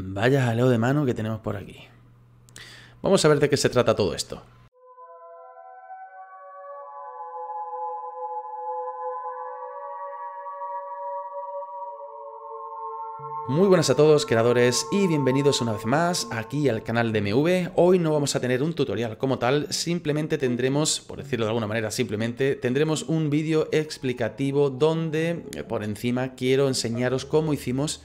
Vaya jaleo de mano que tenemos por aquí. Vamos a ver de qué se trata todo esto. Muy buenas a todos creadores y bienvenidos una vez más aquí al canal de MV. Hoy no vamos a tener un tutorial como tal, simplemente tendremos, por decirlo de alguna manera simplemente, tendremos un vídeo explicativo donde por encima quiero enseñaros cómo hicimos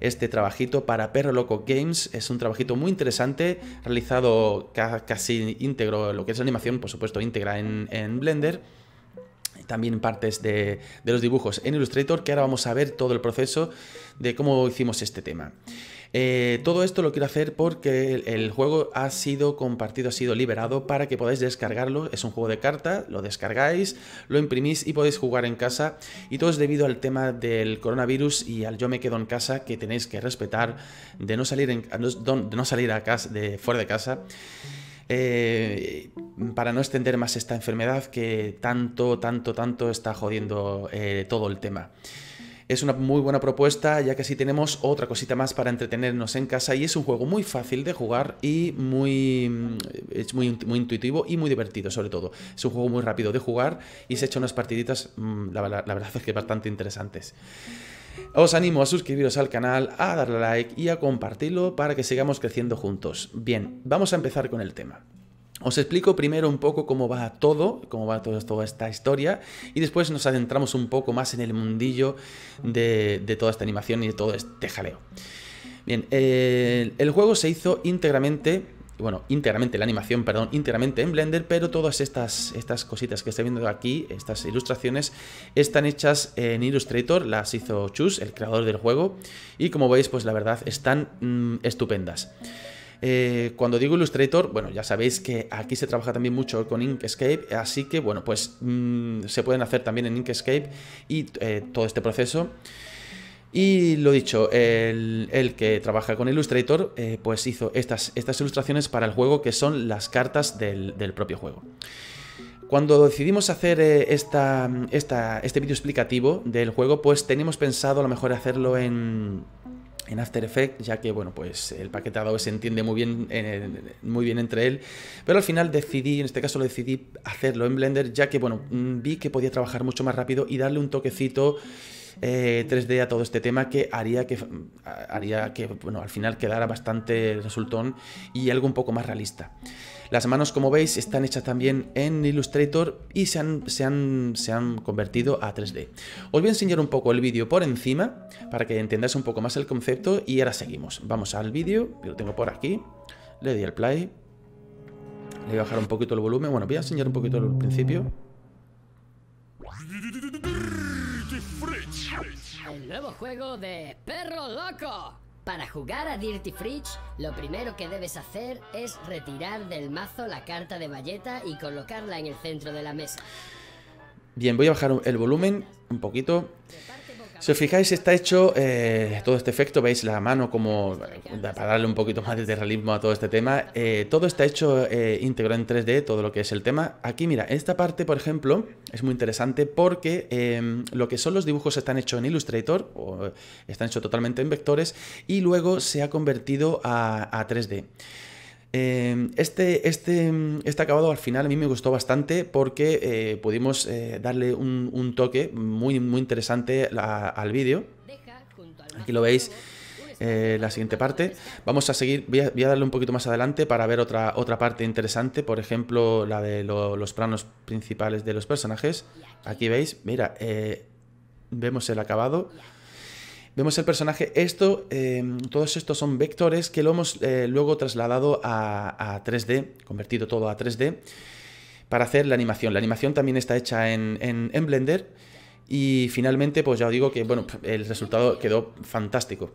este trabajito para Perro Loco Games. Es un trabajito muy interesante, realizado casi íntegro, lo que es animación, por supuesto, íntegra en, Blender también partes de, de, los dibujos en Illustrator, que ahora vamos a ver todo el proceso de cómo hicimos este tema. Eh, todo esto lo quiero hacer porque el, juego ha sido compartido, ha sido liberado para que podáis descargarlo. Es un juego de carta, lo descargáis, lo imprimís y podéis jugar en casa. Y todo es debido al tema del coronavirus y al yo me quedo en casa que tenéis que respetar de no salir, no salir de fuera de casa. Eh, para no extender más esta enfermedad que tanto, tanto, tanto está jodiendo eh, todo el tema. Es una muy buena propuesta ya que así tenemos otra cosita más para entretenernos en casa y es un juego muy fácil de jugar y muy, mm, es muy, muy intuitivo y muy divertido sobre todo. Es un juego muy rápido de jugar y se echan unas partiditas, mm, la, la verdad es que bastante interesantes. Os animo a suscribiros al canal, a darle like y a compartirlo para que sigamos creciendo juntos. Bien, vamos a empezar con el tema. Os explico primero un poco cómo va todo, cómo va toda esta historia, y después nos adentramos un poco más en el mundillo de, toda esta animación y de todo este jaleo. Bien, el juego se hizo íntegramente bueno, íntegramente, la animación, perdón, íntegramente en Blender, pero todas estas, estas cositas que estoy viendo aquí, estas ilustraciones, están hechas en Illustrator, las hizo Chus, el creador del juego, y como veis, pues la verdad, están mm, estupendas. Eh, cuando digo Illustrator, bueno, ya sabéis que aquí se trabaja también mucho con Inkscape, así que bueno, pues mm, se pueden hacer también en Inkscape y eh, todo este proceso. Y lo dicho, el, que trabaja con Illustrator, eh, pues hizo estas, estas, ilustraciones para el juego que son las cartas del, propio juego. Cuando decidimos hacer esta, este vídeo explicativo del juego, pues teníamos pensado a lo mejor hacerlo en, en After Effects, ya que bueno, pues el paquetado se entiende muy bien, muy bien entre él, pero al final decidí, en este caso lo decidí hacerlo en Blender, ya que bueno, mm, vi que podía trabajar mucho más rápido y darle un toquecito 3D eh, a todo este tema que haría que, haría que bueno, al final quedara bastante resultón y algo un poco más realista. Las manos, como veis, están hechas también en Illustrator y se han, se han, convertido a 3D. Os voy a enseñar un poco el vídeo por encima para que entendáis un poco más el concepto y ahora seguimos. Vamos al vídeo, lo tengo por aquí, le di al play, le voy a bajar un poquito el volumen, bueno, voy a enseñar un poquito el principio. El nuevo juego de Perro Loco. Para jugar a Dirty Fridge, lo primero que debes hacer es retirar del mazo la carta de valleta y colocarla en el centro de la mesa. Bien, voy a bajar el volumen un poquito. Si os fijáis, está hecho eh, todo este efecto, veis la mano como, eh, para darle un poquito más de realismo a todo este tema, eh, todo está hecho eh, en 3D, todo lo que es el tema. Aquí, mira, esta parte, por ejemplo, es muy interesante porque em, lo que son los dibujos están hechos en Illustrator, o están hechos totalmente en vectores, y luego se ha convertido a 3D. Em, este, este, este, acabado al final a mí me gustó bastante porque eh, pudimos eh, darle un, toque muy, muy interesante al vídeo. Aquí lo veis. Eh, la siguiente parte. Vamos a seguir, voy a, darle un poquito más adelante para ver otra, otra parte interesante, por ejemplo, la de los planos principales de los personajes. Aquí veis, mira, vemos el acabado. Vemos el personaje, esto, eh, todos estos son vectores que lo hemos eh, luego trasladado a, 3D, convertido todo a 3D, para hacer la animación. La animación también está hecha en, Blender y finalmente, pues ya os digo que, bueno, el resultado quedó fantástico.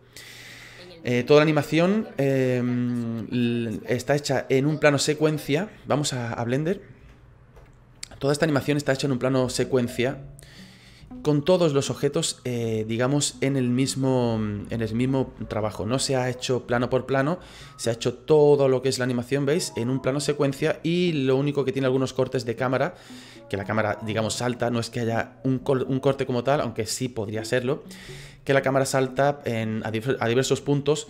Eh, toda la animación está hecha en un plano secuencia. Vamos a, Blender. Toda esta animación está hecha en un plano secuencia con todos los objetos, eh, digamos, en el, mismo, en el mismo trabajo. No se ha hecho plano por plano, se ha hecho todo lo que es la animación, ¿veis? En un plano secuencia y lo único que tiene algunos cortes de cámara, que la cámara, digamos, salta, no es que haya un, corte como tal, aunque sí podría serlo, que la cámara salta a, diversos puntos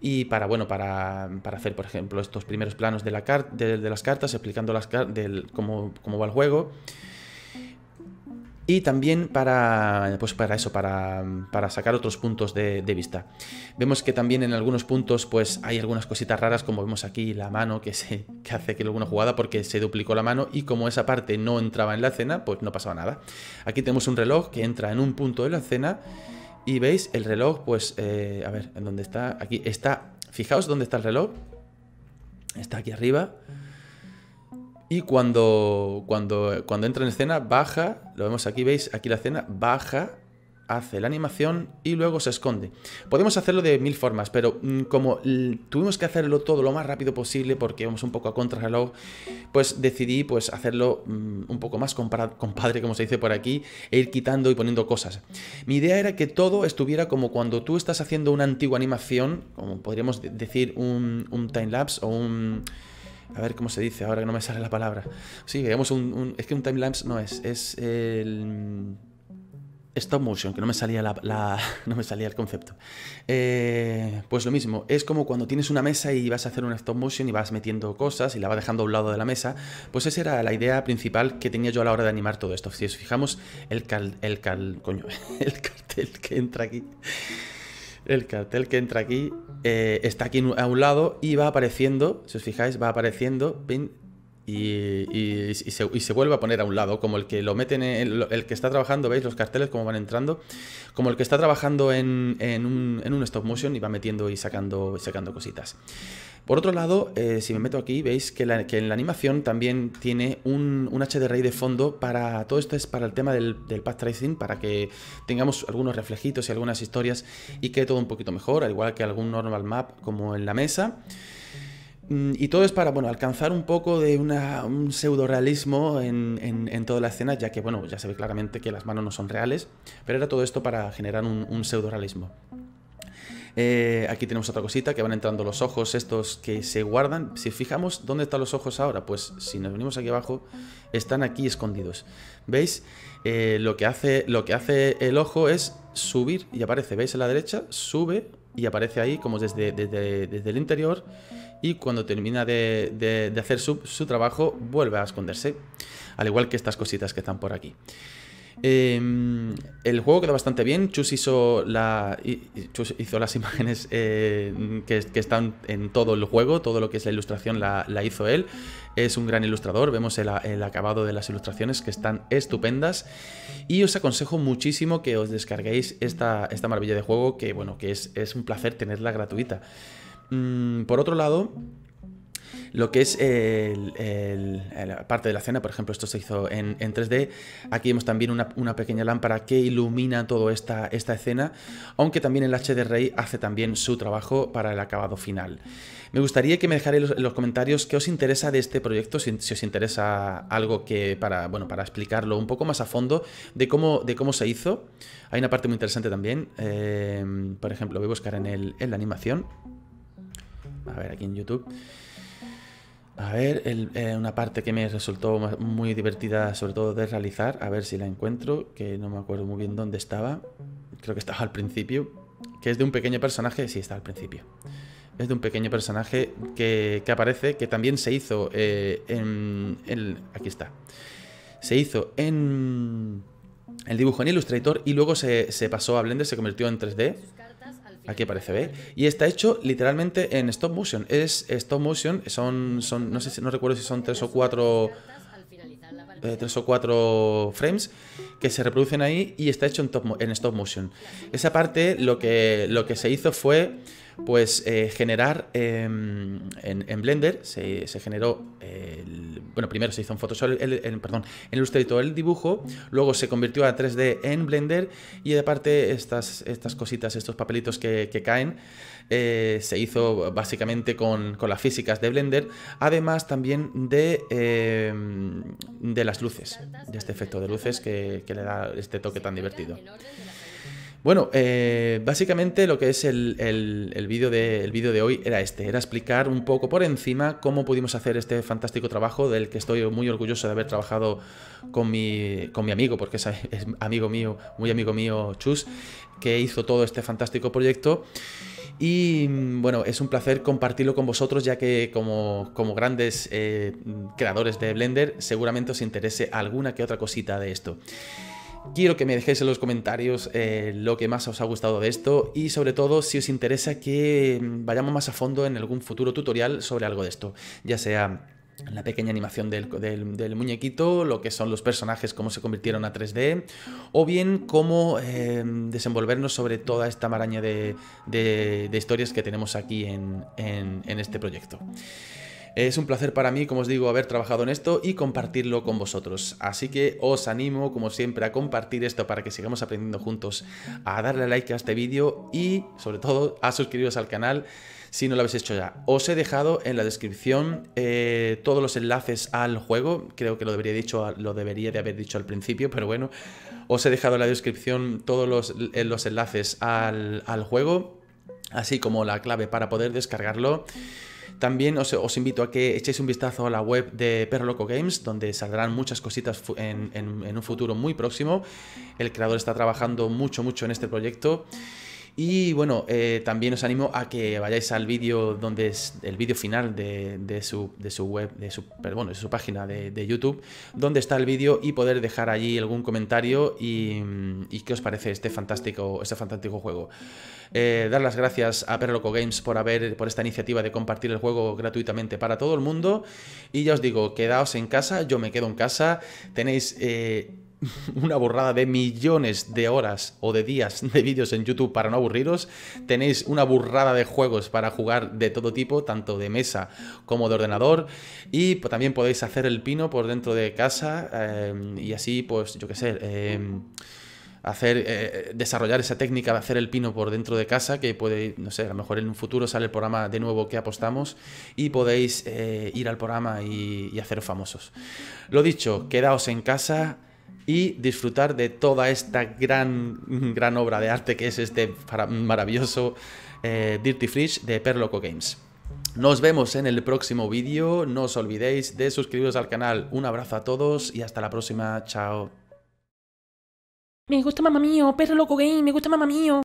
y para, bueno, para, para, hacer, por ejemplo, estos primeros planos de, la de, las cartas, explicando cómo va el juego y también para, pues para eso, para, sacar otros puntos de, vista. Vemos que también en algunos puntos pues hay algunas cositas raras, como vemos aquí la mano que, se, hace que alguna jugada porque se duplicó la mano y como esa parte no entraba en la escena, pues no pasaba nada. Aquí tenemos un reloj que entra en un punto de la escena y veis el reloj, pues, eh, a ver, ¿en dónde está? Aquí está, fijaos dónde está el reloj. Está aquí arriba. Y cuando, cuando, cuando entra en escena, baja, lo vemos aquí, veis aquí la escena, baja, hace la animación y luego se esconde. Podemos hacerlo de mil formas, pero mm, como tuvimos que hacerlo todo lo más rápido posible porque vamos un poco a contrarreloj, pues decidí pues hacerlo mm, un poco más compadre, como se dice por aquí, e ir quitando y poniendo cosas. Mi idea era que todo estuviera como cuando tú estás haciendo una antigua animación, como podríamos decir un, un time lapse o un a ver cómo se dice, ahora que no me sale la palabra. Sí, digamos un, es que un timelapse no es, es el mm, stop motion, que no me salía, la, no me salía el concepto. Eh, pues lo mismo, es como cuando tienes una mesa y vas a hacer un stop motion y vas metiendo cosas y la vas dejando a un lado de la mesa. Pues esa era la idea principal que tenía yo a la hora de animar todo esto. Si os fijamos, el cal, el cal, coño, el cartel que entra aquí el cartel que entra aquí eh, está aquí a un lado y va apareciendo, si os fijáis, va apareciendo y, se, vuelve a poner a un lado, como el que lo meten, en, el, que está trabajando, veis los carteles como van entrando, como el que está trabajando en, un, stop motion y va metiendo y sacando, sacando cositas. Por otro lado, eh, si me meto aquí, veis que, en la animación también tiene un, un, HDRI de fondo para todo esto es para el tema del, del path tracing, para que tengamos algunos reflejitos y algunas historias y quede todo un poquito mejor, al igual que algún normal map como en la mesa. Mm, y todo es para, bueno, alcanzar un poco de un pseudo-realismo en, toda la escena, ya que, bueno, ya se ve claramente que las manos no son reales, pero era todo esto para generar un, un pseudo-realismo. Eh, aquí tenemos otra cosita que van entrando los ojos estos que se guardan. Si fijamos dónde están los ojos ahora, pues si nos venimos aquí abajo, están aquí escondidos. ¿Veis? Eh, lo, que hace, lo que hace el ojo es subir y aparece. ¿Veis a la derecha? Sube y aparece ahí como desde, desde, el interior y cuando termina de, hacer su, su trabajo vuelve a esconderse. Al igual que estas cositas que están por aquí. Em, el juego quedó bastante bien. Chus hizo, la, hizo las imágenes eh, que, están en todo el juego, todo lo que es la ilustración la, hizo él. Es un gran ilustrador, vemos el, acabado de las ilustraciones que están estupendas. Y os aconsejo muchísimo que os descarguéis esta, maravilla de juego, que bueno, que es, un placer tenerla gratuita. Mm, por otro lado, lo que es la parte de la escena, por ejemplo, esto se hizo en, 3D. Aquí vemos también una, pequeña lámpara que ilumina toda esta, escena, aunque también el HDRI hace también su trabajo para el acabado final. Me gustaría que me dejarais en los comentarios qué os interesa de este proyecto, si, os interesa algo que para, bueno, para explicarlo un poco más a fondo de cómo, se hizo. Hay una parte muy interesante también, eh, por ejemplo, voy a buscar en, en la animación. A ver, aquí en YouTube. A ver, eh, una parte que me resultó muy divertida, sobre todo de realizar, a ver si la encuentro, que no me acuerdo muy bien dónde estaba, creo que estaba al principio, que es de un pequeño personaje, sí, está al principio. Es de un pequeño personaje que, aparece, que también se hizo eh, en, Aquí está. Se hizo en el dibujo en Illustrator y luego se, se, pasó a Blender, se convirtió en 3D Aquí aparece, ¿ve? Y está hecho literalmente en stop motion. Es stop motion, son, no sé si, no recuerdo si son tres o cuatro eh, tres o cuatro frames que se reproducen ahí y está hecho en, top, en stop motion. Esa parte lo que, lo que se hizo fue pues eh, generar em, en, Blender, se, se generó el bueno, primero se hizo en Photoshop, el, perdón, en Illustrator el dibujo, luego se convirtió a 3D en Blender y parte estas, estas cositas, estos papelitos que, caen, eh, se hizo básicamente con, las físicas de Blender, además también de, em, de las luces, de este efecto de luces que le da este toque tan divertido. Bueno, eh, básicamente lo que es el, el, vídeo de, hoy era este, era explicar un poco por encima cómo pudimos hacer este fantástico trabajo del que estoy muy orgulloso de haber trabajado con mi, con mi amigo, porque es, amigo mío, muy amigo mío Chus, que hizo todo este fantástico proyecto. Y bueno, es un placer compartirlo con vosotros ya que como, como grandes eh, creadores de Blender seguramente os interese alguna que otra cosita de esto. Quiero que me dejéis en los comentarios eh, lo que más os ha gustado de esto y sobre todo si os interesa que mm, vayamos más a fondo en algún futuro tutorial sobre algo de esto, ya sea la pequeña animación del, muñequito, lo que son los personajes, cómo se convirtieron a 3D, o bien cómo em, desenvolvernos sobre toda esta maraña de, historias que tenemos aquí en este proyecto. Es un placer para mí, como os digo, haber trabajado en esto y compartirlo con vosotros. Así que os animo, como siempre, a compartir esto para que sigamos aprendiendo juntos, a darle like a este vídeo y, sobre todo, a suscribiros al canal si no lo habéis hecho ya. Os he dejado en la descripción eh, todos los enlaces al juego. Creo que lo debería, dicho, lo debería de haber dicho al principio, pero bueno. Os he dejado en la descripción todos los, eh, enlaces al juego así como la clave para poder descargarlo. También os, invito a que echéis un vistazo a la web de Perro Loco Games, donde saldrán muchas cositas en, en un futuro muy próximo. El creador está trabajando mucho, mucho en este proyecto. Y bueno, eh, también os animo a que vayáis al vídeo donde es el vídeo final de, su, web, de su, su página de, YouTube, donde está el vídeo y poder dejar allí algún comentario y, qué os parece este fantástico, este fantástico juego. Eh, dar las gracias a Perloco Games por haber, por esta iniciativa de compartir el juego gratuitamente para todo el mundo. Y ya os digo, quedaos en casa, yo me quedo en casa. Tenéis eh, una borrada de millones de horas o de días de vídeos en YouTube para no aburriros. Tenéis una burrada de juegos para jugar de todo tipo, tanto de mesa como de ordenador. Y pues, también podéis hacer el pino por dentro de casa em, y así, pues yo qué sé. Em, hacer, eh, desarrollar esa técnica de hacer el pino por dentro de casa, que puede, no sé, a lo mejor en un futuro sale el programa de nuevo que apostamos y podéis eh, ir al programa y, y hacer famosos. Lo dicho, quedaos en casa, y disfrutar de toda esta gran, mm, gran obra de arte que es este maravilloso eh, Dirty Fish de Perloco Games. Nos vemos en el próximo vídeo, no os olvidéis de suscribiros al canal, un abrazo a todos y hasta la próxima, chao. Me gusta mamá mío, Perloco loco game, me gusta mamá mío.